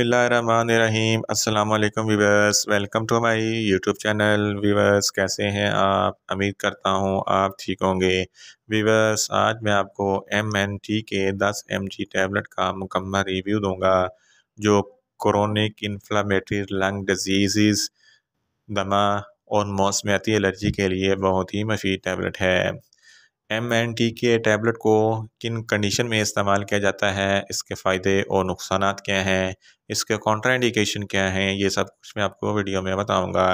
बसमीम् अल्लाम viewers welcome to my YouTube channel viewers कैसे हैं आप उम्मीद करता हूँ आप ठीक होंगे वीवर्स आज मैं आपको एम एन टी के 10 एम जी टैबलेट का मुकम्मल रिव्यू दूंगा जो क्रोनिक इन्फ्लामेटरी लंग डिजीज़ दमा और मौसमियाती एलर्जी के लिए बहुत ही मफीद टैबलेट है एम एन टी के टैबलेट को किन कंडीशन में इस्तेमाल किया जाता है इसके फ़ायदे और नुकसान क्या हैं इसके कॉन्ट्राइंडिकेशन क्या हैं ये सब कुछ मैं आपको वीडियो में बताऊँगा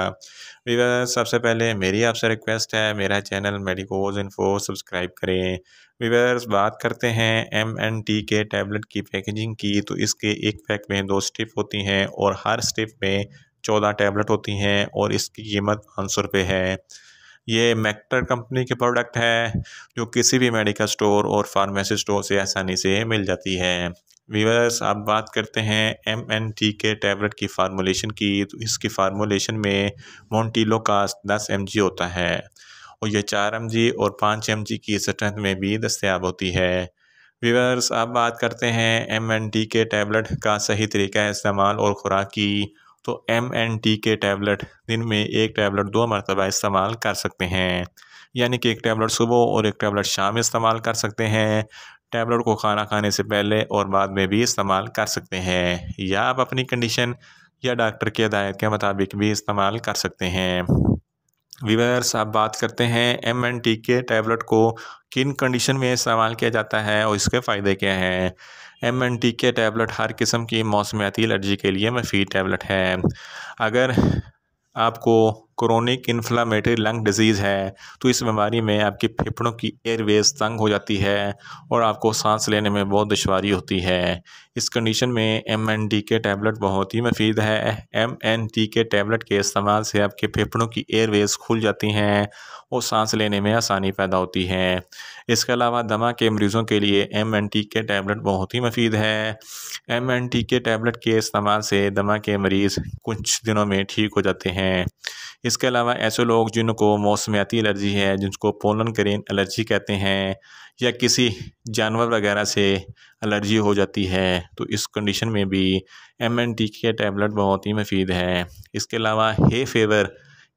वीवर सबसे पहले मेरी आपसे रिक्वेस्ट है मेरा चैनल मेडिकोज इन्फो सब्सक्राइब करें वीवर्स बात करते हैं एम एन टी के टैबलेट की पैकेजिंग की तो इसके एक पैक में दो स्टिप होती हैं और हर स्टिप में चौदह टैबलेट होती हैं और इसकी कीमत पाँच सौ रुपये है ये मैक्टर कंपनी के प्रोडक्ट है जो किसी भी मेडिकल स्टोर और फार्मेसी स्टोर से आसानी से मिल जाती है वीवर्स आप बात करते हैं एम एन टी के टैबलेट की फार्मूलेशन की तो इसकी फार्मूलेशन में मोन्टीलो का दस एम जी होता है और यह चार एम जी और पाँच एम जी की स्ट्रेंथ में भी दस्तियाब होती है वीवर्स आप बात करते हैं एम एन टी के टैबलेट का सही तरीका इस्तेमाल और ख़ुराक की तो एम एन टी के टैबलेट दिन में एक टैबलेट दो मरतबा इस्तेमाल कर सकते हैं यानी कि एक टैबलेट सुबह और एक टैबलेट शाम इस्तेमाल कर सकते हैं टैबलेट को खाना खाने से पहले और बाद में भी इस्तेमाल कर सकते हैं या आप अपनी कंडीशन या डॉक्टर की हदायत के मुताबिक भी इस्तेमाल कर सकते हैं विवर्स आप बात करते हैं एम एन टी के टैबलेट को किन कंडीशन में इस्तेमाल किया जाता है और इसके फ़ायदे क्या हैं एम एन टी के टैबलेट हर किस्म की मौसमियाती एलर्जी के लिए मफीद टैबलेट है अगर आपको क्रोनिक इन्फ्लामेटरी लंग डिजीज़ है तो इस बीमारी में आपके फेफड़ों की एयरवेज तंग हो जाती है और आपको सांस लेने में बहुत दुशारी होती है इस कंडीशन में एम एन टी के टैबलेट बहुत ही मफीद है एम एन टी के टैबलेट के इस्तेमाल से आपके फेफड़ों की एयरवेज खुल जाती हैं और सांस लेने में आसानी पैदा होती है इसके अलावा दमा के मरीज़ों के लिए एम एन टी के टैबलेट बहुत ही मफीद है एम एन टी के टैबलेट के इस्तेमाल से दमा के मरीज़ कुछ दिनों में ठीक हो जाते हैं इसके अलावा ऐसे लोग जिनको मौसमियाती एलर्जी है जिनको पोलन करेन एलर्जी कहते हैं या किसी जानवर वगैरह से एलर्जी हो जाती है तो इस कंडीशन में भी एम एन टी के टैबलेट बहुत ही मफीद है इसके अलावा हे फेवर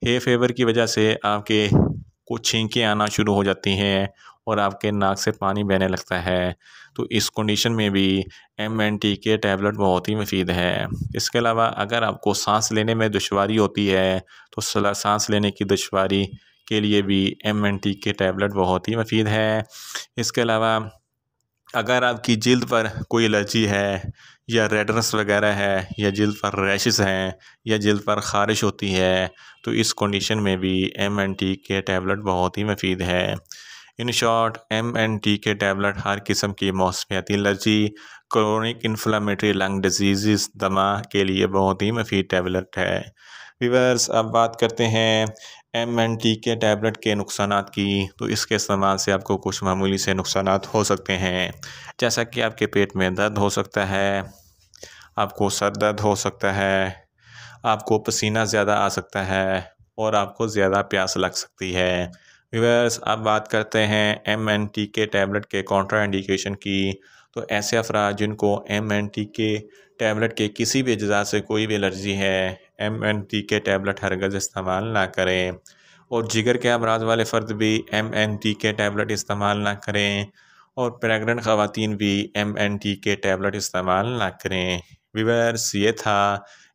हे फेवर की वजह से आपके को छींकें आना शुरू हो जाती हैं और आपके नाक से पानी बहने लगता है तो इस कंडीशन में भी एम एन टी के टैबलेट बहुत ही मुफीद है इसके अलावा अगर आपको सांस लेने में दुशारी होती है तो सांस लेने की दुशारी के लिए भी एम एन टी के टैबलेट बहुत ही मुफीद है इसके अलावा अगर आपकी जल्द पर कोई एलर्जी है या रेडनेस वगैरह है या जल्द पर रैशेस हैं या जल्द पर खारिश होती है तो इस कंडीशन में भी एम एन टी के टैबलेट बहुत ही मफीद है in short M N T के टैबलेट हर किस्म की मौसमियाती allergy chronic inflammatory lung disease दमा के लिए बहुत ही मफीद टैबलेट है वीवर्स अब बात करते हैं एम एन टी के टैबलेट के नुकसान की तो इसके इस्तेमाल से आपको कुछ मामूली से नुकसान हो सकते हैं जैसा कि आपके पेट में दर्द हो सकता है आपको सर दर्द हो सकता है आपको पसीना ज़्यादा आ सकता है और आपको ज़्यादा प्यास लग सकती है वीवर्स अब बात करते हैं एम एन टी के टैबलेट के कॉन्ट्रा इंडिकेशन की तो ऐसे अफराद जिनको एम एन टी के टैबलेट के किसी भी अज्जा से कोई भी एलर्जी है एम एन टी के टैबलेट हरगज़ इस्तेमाल ना करें और जिगर के अमराज वाले फ़र्द भी एम एन टी के टैबलेट इस्तेमाल ना करें और प्रेगनेंट ख़वातीन भी एम एन टी के टैबलेट इस्तेमाल ना करें विवर्स ये था